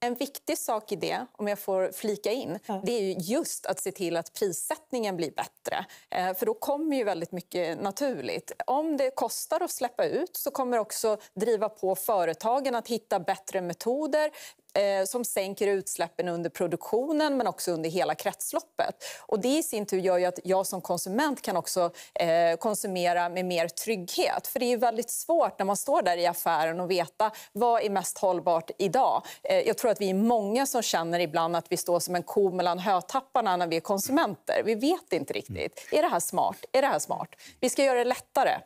En viktig sak i det, om jag får flika in, ja. det är ju just att se till att prissättningen blir bättre. Eh, för då kommer ju väldigt mycket naturligt. Om det kostar att släppa ut så kommer det också driva på företagen att hitta bättre metoder, eh, som sänker utsläppen under produktionen men också under hela kretsloppet. Och det i sin tur gör att jag som konsument kan också eh, konsumera med mer trygghet. För Det är väldigt svårt när man står där i affären och veta vad är mest hållbart idag. Eh, jag tror att vi är många som känner ibland att vi står som en ko mellan hötapparna när vi är konsumenter. Vi vet inte riktigt. Mm. Är det här smart? Är det här smart? Vi ska göra det lättare.